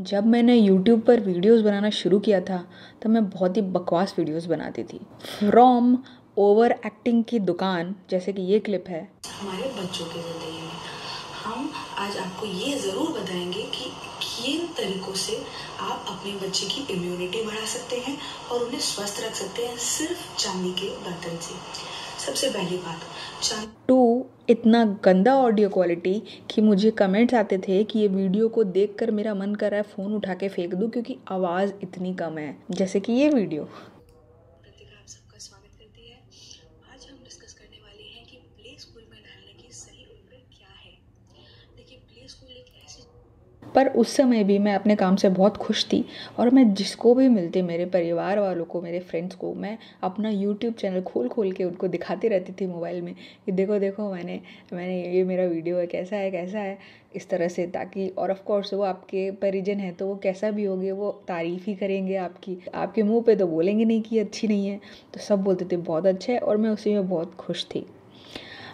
जब मैंने YouTube पर वीडियोस बनाना शुरू किया था तब तो मैं बहुत ही बकवास वीडियोस बनाती थी फ्रॉम ओवर एक्टिंग की दुकान जैसे कि ये क्लिप है हमारे बच्चों की ज़िंदगी में हम आज आपको ये ज़रूर बताएंगे कि किन तरीकों से आप अपने बच्चे की इम्यूनिटी बढ़ा सकते हैं और उन्हें स्वस्थ रख सकते हैं सिर्फ चांदी के बर्तन से सबसे पहली बात टू इतना गंदा ऑडियो क्वालिटी कि मुझे कमेंट्स आते थे कि ये वीडियो को देखकर मेरा मन कर रहा है फ़ोन उठा के फेंक दूँ क्योंकि आवाज़ इतनी कम है जैसे कि ये वीडियो पर उस समय भी मैं अपने काम से बहुत खुश थी और मैं जिसको भी मिलती मेरे परिवार वालों को मेरे फ्रेंड्स को मैं अपना यूट्यूब चैनल खोल खोल के उनको दिखाती रहती थी मोबाइल में कि देखो देखो मैंने मैंने ये मेरा वीडियो है कैसा है कैसा है इस तरह से ताकि और ऑफ कोर्स वो आपके परिजन है तो वो कैसा भी होगे वो तारीफ़ ही करेंगे आपकी आपके मुंह पे तो बोलेंगे नहीं कि अच्छी नहीं है तो सब बोलते थे बहुत अच्छा है और मैं उसी में बहुत खुश थी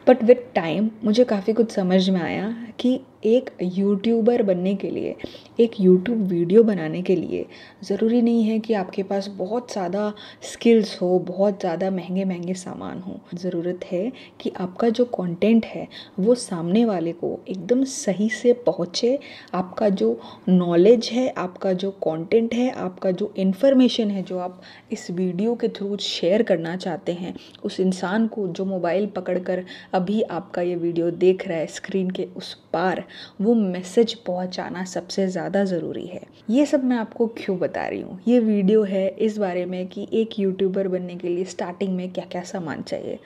बट विद टाइम मुझे काफ़ी कुछ समझ में आया कि एक यूट्यूबर बनने के लिए एक यूट्यूब वीडियो बनाने के लिए ज़रूरी नहीं है कि आपके पास बहुत ज़्यादा स्किल्स हो बहुत ज़्यादा महंगे महंगे सामान हो ज़रूरत है कि आपका जो कंटेंट है वो सामने वाले को एकदम सही से पहुँचे आपका जो नॉलेज है आपका जो कंटेंट है आपका जो इन्फॉर्मेशन है जो आप इस वीडियो के थ्रू शेयर करना चाहते हैं उस इंसान को जो मोबाइल पकड़ अभी आपका ये वीडियो देख रहा है स्क्रीन के उस पार वो मैसेज पहुंचाना सबसे ज़्यादा ज़रूरी है ये सब मैं आपको क्यों बता रही हूँ ये वीडियो है इस बारे में कि एक यूट्यूबर बनने के लिए स्टार्टिंग में क्या क्या सामान चाहिए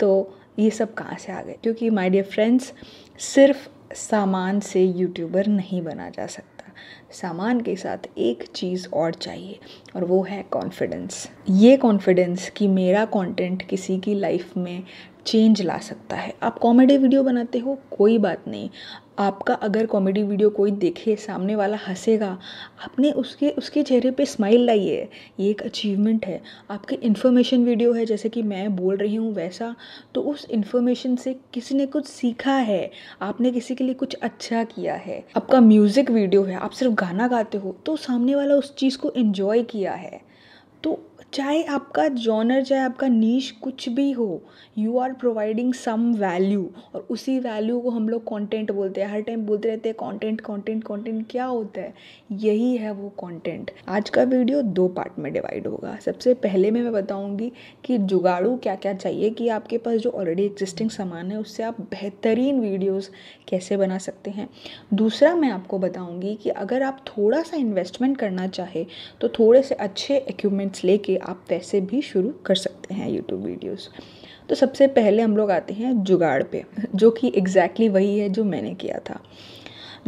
तो ये सब कहाँ से आ गए क्योंकि माई डियर फ्रेंड्स सिर्फ सामान से यूट्यूबर नहीं बना जा सकता सामान के साथ एक चीज़ और चाहिए और वो है कॉन्फिडेंस ये कॉन्फिडेंस कि मेरा कंटेंट किसी की लाइफ में चेंज ला सकता है आप कॉमेडी वीडियो बनाते हो कोई बात नहीं आपका अगर कॉमेडी वीडियो कोई देखे सामने वाला हंसेगा आपने उसके उसके चेहरे पे स्माइल लाई है ये एक अचीवमेंट है आपके इन्फॉर्मेशन वीडियो है जैसे कि मैं बोल रही हूँ वैसा तो उस इन्फॉर्मेशन से किसी ने कुछ सीखा है आपने किसी के लिए कुछ अच्छा किया है आपका म्यूज़िक वीडियो है आप सिर्फ गाना गाते हो तो सामने वाला उस चीज़ को इन्जॉय किया है चाहे आपका जॉनर चाहे आपका नीश कुछ भी हो you are providing some value और उसी वैल्यू को हम लोग कॉन्टेंट बोलते हैं हर टाइम बोलते रहते हैं कॉन्टेंट कॉन्टेंट कॉन्टेंट क्या होता है यही है वो कॉन्टेंट आज का वीडियो दो पार्ट में डिवाइड होगा सबसे पहले में मैं बताऊँगी कि जुगाड़ू क्या क्या चाहिए कि आपके पास जो ऑलरेडी एग्जिस्टिंग सामान है उससे आप बेहतरीन वीडियोज़ कैसे बना सकते हैं दूसरा मैं आपको बताऊँगी कि अगर आप थोड़ा सा इन्वेस्टमेंट करना चाहे तो थोड़े से अच्छे इक्विपमेंट्स लेके आप वैसे भी शुरू कर सकते हैं यूट्यूब वीडियोस तो सबसे पहले हम लोग आते हैं जुगाड़ पे जो कि एग्जैक्टली exactly वही है जो मैंने किया था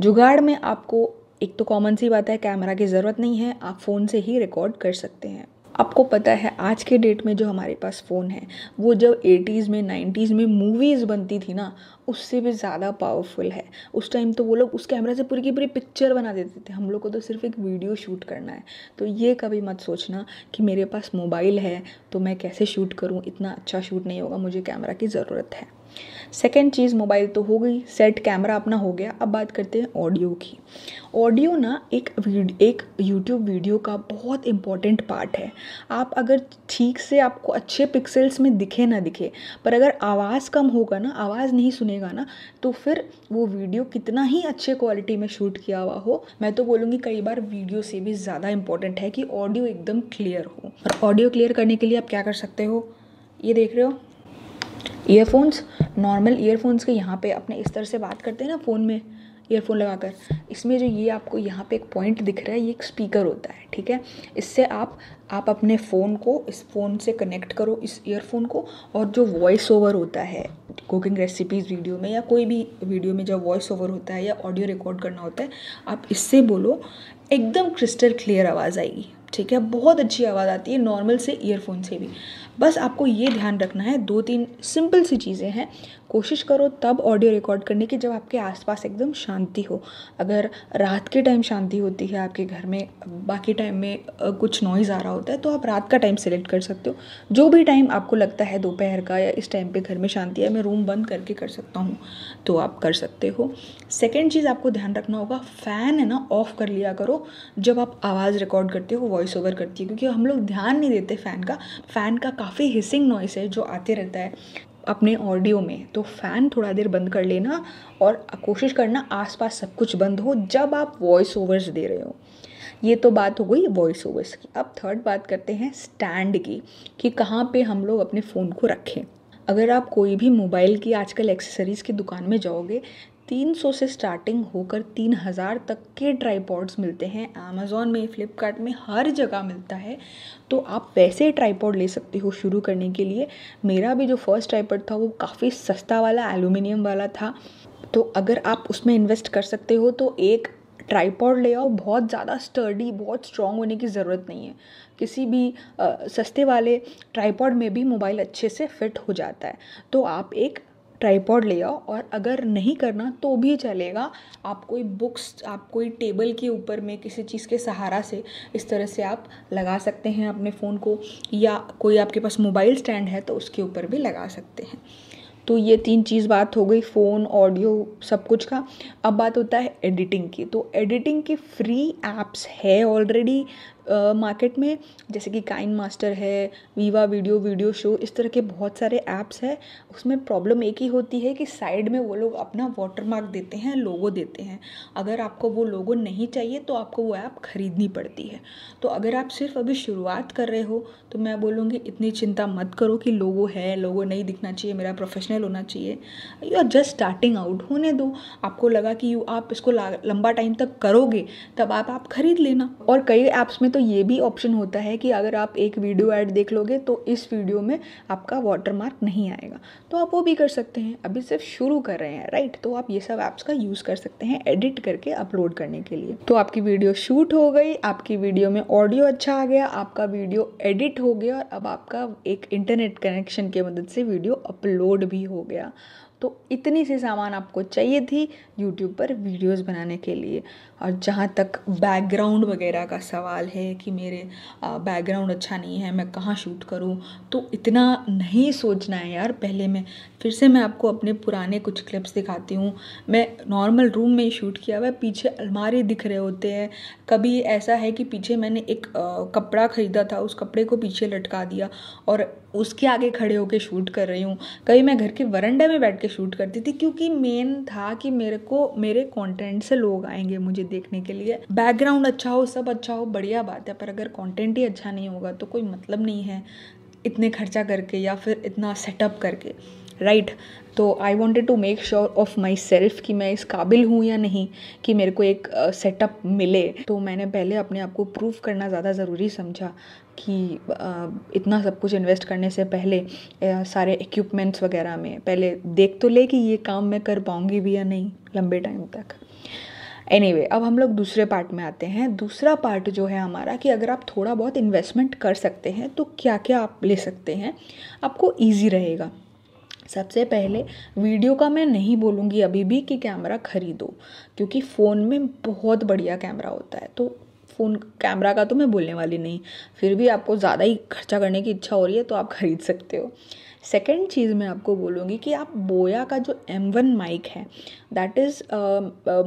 जुगाड़ में आपको एक तो कॉमन सी बात है कैमरा की ज़रूरत नहीं है आप फ़ोन से ही रिकॉर्ड कर सकते हैं आपको पता है आज के डेट में जो हमारे पास फ़ोन है वो जब एटीज़ में नाइन्टीज़ में मूवीज़ बनती थी ना उससे भी ज़्यादा पावरफुल है उस टाइम तो वो लोग उस कैमरा से पूरी की पूरी पिक्चर बना देते थे हम लोग को तो सिर्फ एक वीडियो शूट करना है तो ये कभी मत सोचना कि मेरे पास मोबाइल है तो मैं कैसे शूट करूँ इतना अच्छा शूट नहीं होगा मुझे कैमरा की ज़रूरत है सेकेंड चीज़ मोबाइल तो हो गई सेट कैमरा अपना हो गया अब बात करते हैं ऑडियो की ऑडियो ना एक एक यूट्यूब वीडियो का बहुत इंपॉर्टेंट पार्ट है आप अगर ठीक से आपको अच्छे पिक्सल्स में दिखे ना दिखे पर अगर आवाज़ कम होगा ना आवाज़ नहीं सुनेगा ना तो फिर वो वीडियो कितना ही अच्छे क्वालिटी में शूट किया हुआ हो मैं तो बोलूँगी कई बार वीडियो से भी ज़्यादा इंपॉर्टेंट है कि ऑडियो एकदम क्लियर हो और ऑडियो क्लियर करने के लिए आप क्या कर सकते हो ये देख रहे हो ईयरफोन्स नॉर्मल ईयरफोन्स के यहाँ पे अपने इस तरह से बात करते हैं ना फ़ोन में ईयरफोन लगाकर इसमें जो ये आपको यहाँ पे एक पॉइंट दिख रहा है ये एक स्पीकर होता है ठीक है इससे आप आप अपने फ़ोन को इस फ़ोन से कनेक्ट करो इस ईयरफोन को और जो वॉइस ओवर होता है कुकिंग रेसिपीज़ वीडियो में या कोई भी वीडियो में जब वॉइस ओवर होता है या ऑडियो रिकॉर्ड करना होता है आप इससे बोलो एकदम क्रिस्टल क्लियर आवाज़ आएगी ठीक है बहुत अच्छी आवाज़ आती है नॉर्मल से ईयरफोन से भी बस आपको ये ध्यान रखना है दो तीन सिंपल सी चीज़ें हैं कोशिश करो तब ऑडियो रिकॉर्ड करने की जब आपके आसपास एकदम शांति हो अगर रात के टाइम शांति होती है आपके घर में बाकी टाइम में कुछ नॉइज़ आ रहा होता है तो आप रात का टाइम सेलेक्ट कर सकते हो जो भी टाइम आपको लगता है दोपहर का या इस टाइम पे घर में शांति है मैं रूम बंद करके कर सकता हूँ तो आप कर सकते हो सेकेंड चीज़ आपको ध्यान रखना होगा फ़ैन है ना ऑफ़ कर लिया करो जब आप आवाज़ रिकॉर्ड करते हो वॉइस ओवर करती है क्योंकि हम लोग ध्यान नहीं देते फ़ैन का फ़ैन का काफ़ी हिसिंग नॉइस है जो आते रहता है अपने ऑडियो में तो फ़ैन थोड़ा देर बंद कर लेना और कोशिश करना आसपास सब कुछ बंद हो जब आप वॉइस ओवर्स दे रहे हो ये तो बात हो गई वॉइस ओवर्स की अब थर्ड बात करते हैं स्टैंड की कि कहाँ पे हम लोग अपने फ़ोन को रखें अगर आप कोई भी मोबाइल की आजकल एक्सेसरीज़ की दुकान में जाओगे 300 से स्टार्टिंग होकर 3000 तक के ट्राईपॉड्स मिलते हैं अमेज़ोन में फ़्लिपकार्ट में हर जगह मिलता है तो आप वैसे ट्राईपॉड ले सकते हो शुरू करने के लिए मेरा भी जो फर्स्ट ट्राईपॉड था वो काफ़ी सस्ता वाला एलुमिनियम वाला था तो अगर आप उसमें इन्वेस्ट कर सकते हो तो एक ट्राईपॉड ले आओ बहुत ज़्यादा स्टर्डी बहुत स्ट्रॉन्ग होने की ज़रूरत नहीं है किसी भी आ, सस्ते वाले ट्राईपॉड में भी मोबाइल अच्छे से फिट हो जाता है तो आप एक ट्राईपॉड ले आओ और अगर नहीं करना तो भी चलेगा आप कोई बुक्स आप कोई टेबल के ऊपर में किसी चीज़ के सहारा से इस तरह से आप लगा सकते हैं अपने फ़ोन को या कोई आपके पास मोबाइल स्टैंड है तो उसके ऊपर भी लगा सकते हैं तो ये तीन चीज़ बात हो गई फ़ोन ऑडियो सब कुछ का अब बात होता है एडिटिंग की तो एडिटिंग की फ्री ऐप्स है ऑलरेडी मार्केट में जैसे कि काइन मास्टर है वीवा वीडियो वीडियो शो इस तरह के बहुत सारे ऐप्स हैं उसमें प्रॉब्लम एक ही होती है कि साइड में वो लोग अपना वाटर मार्क देते हैं लोगो देते हैं अगर आपको वो लोगो नहीं चाहिए तो आपको वो ऐप ख़रीदनी पड़ती है तो अगर आप सिर्फ अभी शुरुआत कर रहे हो तो मैं बोलूँगी इतनी चिंता मत करो कि लोगो है लोगो नहीं दिखना चाहिए मेरा प्रोफेशनल होना चाहिए you are just starting out होने दो आपको लगा कि यू आप इसको लंबा टाइम तक करोगे तब आप आप खरीद लेना और कई ऐप्स में तो ये भी ऑप्शन होता है कि अगर आप एक वीडियो ऐड देख लोगे तो इस वीडियो में आपका वाटरमार्क नहीं आएगा तो आप वो भी कर सकते हैं अभी सिर्फ शुरू कर रहे हैं राइट तो आप ये सब ऐप्स का यूज़ कर सकते हैं एडिट करके अपलोड करने के लिए तो आपकी वीडियो शूट हो गई आपकी वीडियो में ऑडियो अच्छा आ गया आपका वीडियो एडिट हो गया और अब आपका एक इंटरनेट कनेक्शन की मदद से वीडियो अपलोड भी हो गया तो इतनी सी सामान आपको चाहिए थी यूट्यूब पर वीडियोस बनाने के लिए और जहाँ तक बैकग्राउंड वगैरह का सवाल है कि मेरे बैकग्राउंड अच्छा नहीं है मैं कहाँ शूट करूँ तो इतना नहीं सोचना है यार पहले मैं फिर से मैं आपको अपने पुराने कुछ क्लिप्स दिखाती हूँ मैं नॉर्मल रूम में ही शूट किया हुआ है पीछे अलमारी दिख रहे होते हैं कभी ऐसा है कि पीछे मैंने एक कपड़ा ख़रीदा था उस कपड़े को पीछे लटका दिया और उसके आगे खड़े होकर शूट कर रही हूँ कभी मैं घर के वरंडे में बैठ के शूट करती थी क्योंकि मेन था कि मेरे को मेरे कंटेंट से लोग आएंगे मुझे देखने के लिए बैकग्राउंड अच्छा हो सब अच्छा हो बढ़िया बात है पर अगर कंटेंट ही अच्छा नहीं होगा तो कोई मतलब नहीं है इतने खर्चा करके या फिर इतना सेटअप करके राइट right? तो I wanted to make sure of myself कि मैं इस काबिल हूँ या नहीं कि मेरे को एक सेटअप uh, मिले तो मैंने पहले अपने आप को प्रूव करना ज़्यादा ज़रूरी समझा कि uh, इतना सब कुछ इन्वेस्ट करने से पहले uh, सारे इक्विपमेंट्स वगैरह में पहले देख तो ले कि ये काम मैं कर पाऊँगी भी या नहीं लंबे टाइम तक एनी anyway, अब हम लोग दूसरे पार्ट में आते हैं दूसरा पार्ट जो है हमारा कि अगर आप थोड़ा बहुत इन्वेस्टमेंट कर सकते हैं तो क्या क्या आप ले सकते हैं आपको ईजी रहेगा सबसे पहले वीडियो का मैं नहीं बोलूँगी अभी भी कि कैमरा ख़रीदो क्योंकि फ़ोन में बहुत बढ़िया कैमरा होता है तो फ़ोन कैमरा का तो मैं बोलने वाली नहीं फिर भी आपको ज़्यादा ही खर्चा करने की इच्छा हो रही है तो आप ख़रीद सकते हो सेकेंड चीज़ मैं आपको बोलूँगी कि आप बोया का जो एम वन माइक है that is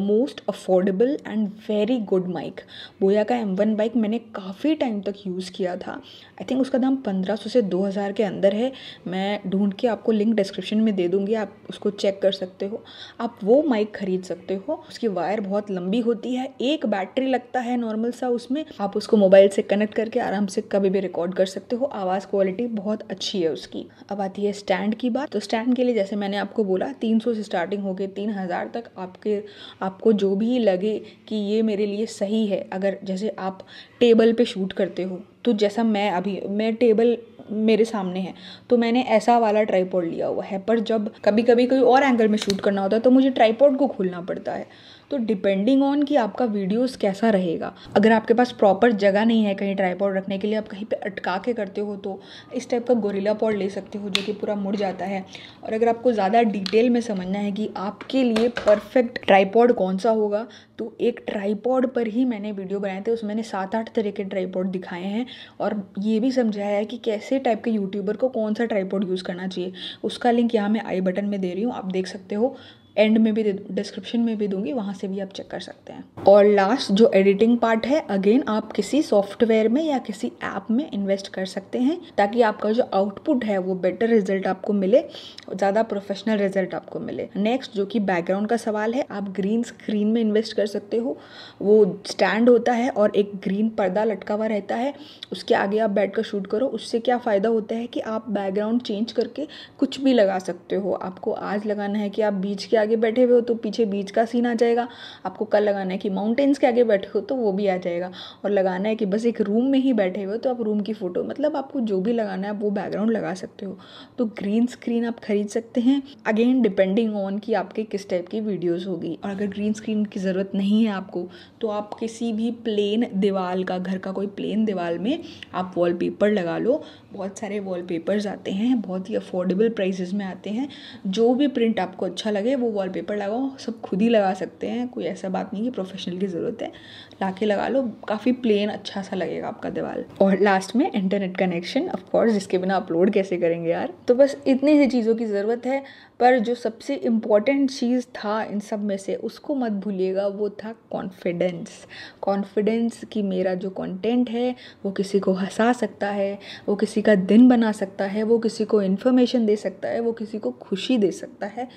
most affordable and very good mic Boya का एम वन माइक मैंने काफ़ी टाइम तक यूज़ किया था आई थिंक उसका दाम पंद्रह सौ से दो हज़ार के अंदर है मैं ढूंढ के आपको लिंक डिस्क्रिप्शन में दे दूँगी आप उसको चेक कर सकते हो आप वो माइक खरीद सकते हो उसकी वायर बहुत लंबी होती है एक बैटरी लगता है नॉर्मल सा उसमें आप उसको मोबाइल से कनेक्ट करके आराम से कभी भी रिकॉर्ड कर सकते हो आवाज़ क्वालिटी बहुत अच्छी है उसकी आवाज़ आती है स्टैंड की बात तो स्टैंड के लिए जैसे मैंने आपको बोला 300 से स्टार्टिंग हो तीन हजार तक आपके आपको जो भी लगे कि ये मेरे लिए सही है अगर जैसे आप टेबल पे शूट करते हो तो जैसा मैं अभी मैं टेबल मेरे सामने है तो मैंने ऐसा वाला ट्राईपोर्ड लिया हुआ है पर जब कभी कभी कोई और एंगल में शूट करना होता है तो मुझे ट्राईपोर्ड को खोलना पड़ता है तो डिपेंडिंग ऑन कि आपका वीडियोस कैसा रहेगा अगर आपके पास प्रॉपर जगह नहीं है कहीं ट्राईपॉड रखने के लिए आप कहीं पे अटका के करते हो तो इस टाइप का गोरिल्ला पॉड ले सकते हो जो कि पूरा मुड़ जाता है और अगर आपको ज़्यादा डिटेल में समझना है कि आपके लिए परफेक्ट ट्राईपॉड कौन सा होगा तो एक ट्राईपॉड पर ही मैंने वीडियो बनाए थे उसमें मैंने सात आठ तरह के ट्राईपॉड दिखाए हैं और ये भी समझाया है कि कैसे टाइप के यूट्यूबर को कौन सा ट्राईपॉड यूज़ करना चाहिए उसका लिंक यहाँ मैं आई बटन में दे रही हूँ आप देख सकते हो एंड में भी दे डिस्क्रिप्शन में भी दूंगी वहाँ से भी आप चेक कर सकते हैं और लास्ट जो एडिटिंग पार्ट है अगेन आप किसी सॉफ्टवेयर में या किसी ऐप में इन्वेस्ट कर सकते हैं ताकि आपका जो आउटपुट है वो बेटर रिजल्ट आपको मिले ज़्यादा प्रोफेशनल रिजल्ट आपको मिले नेक्स्ट जो कि बैकग्राउंड का सवाल है आप ग्रीन स्क्रीन में इन्वेस्ट कर सकते हो वो स्टैंड होता है और एक ग्रीन पर्दा लटका हुआ रहता है उसके आगे आप बैठ कर शूट करो उससे क्या फ़ायदा होता है कि आप बैकग्राउंड चेंज करके कुछ भी लगा सकते हो आपको आज लगाना है कि आप बीच के आगे आगे बैठे हुए हो तो पीछे बीच का सीन आ जाएगा आपको कल लगाना है कि माउंटेन्स के आगे बैठे हो तो वो भी आ जाएगा और लगाना है कि बस एक रूम में ही बैठे हुए हो तो आप रूम की फ़ोटो मतलब आपको जो भी लगाना है आप वो बैकग्राउंड लगा सकते हो तो ग्रीन स्क्रीन आप खरीद सकते हैं अगेन डिपेंडिंग ऑन कि आपके किस टाइप की वीडियोज़ होगी और अगर ग्रीन स्क्रीन की ज़रूरत नहीं है आपको तो आप किसी भी प्लेन दीवार का घर का कोई प्लेन दीवार में आप वॉलपेपर लगा लो बहुत सारे वॉलपेपर्स आते हैं बहुत ही अफोर्डेबल प्राइसेस में आते हैं जो भी प्रिंट आपको अच्छा लगे वो वॉलपेपर लगाओ सब खुद ही लगा सकते हैं कोई ऐसा बात नहीं कि प्रोफेशनल की ज़रूरत है ला के लगा लो काफ़ी प्लेन अच्छा सा लगेगा आपका दीवार और लास्ट में इंटरनेट कनेक्शन ऑफकोर्स जिसके बिना अपलोड कैसे करेंगे यार तो बस इतनी सी चीज़ों की ज़रूरत है पर जो सबसे इम्पॉर्टेंट चीज़ था इन सब में से उसको मत भूलिएगा वो था कॉन्फिडेंस कॉन्फिडेंस कि मेरा जो कंटेंट है वो किसी को हंसा सकता है वो किसी का दिन बना सकता है वो किसी को इन्फॉर्मेशन दे सकता है वो किसी को खुशी दे सकता है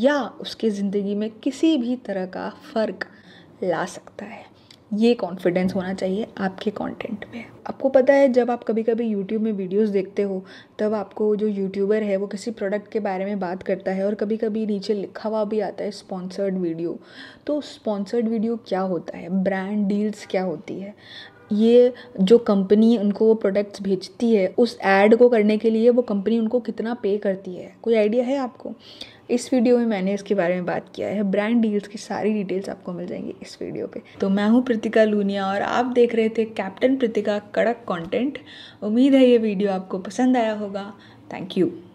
या उसके ज़िंदगी में किसी भी तरह का फ़र्क ला सकता है ये कॉन्फिडेंस होना चाहिए आपके कंटेंट में आपको पता है जब आप कभी कभी यूट्यूब में वीडियोस देखते हो तब आपको जो यूट्यूबर है वो किसी प्रोडक्ट के बारे में बात करता है और कभी कभी नीचे लिखा हुआ भी आता है स्पॉन्सर्ड वीडियो तो स्पॉन्सर्ड वीडियो क्या होता है ब्रांड डील्स क्या होती है ये जो कंपनी उनको वो प्रोडक्ट्स भेजती है उस एड को करने के लिए वो कंपनी उनको कितना पे करती है कोई आइडिया है आपको इस वीडियो में मैंने इसके बारे में बात किया है ब्रांड डील्स की सारी डिटेल्स आपको मिल जाएंगी इस वीडियो पे तो मैं हूँ प्रतिका लूनिया और आप देख रहे थे कैप्टन प्रतिका कड़क कंटेंट उम्मीद है ये वीडियो आपको पसंद आया होगा थैंक यू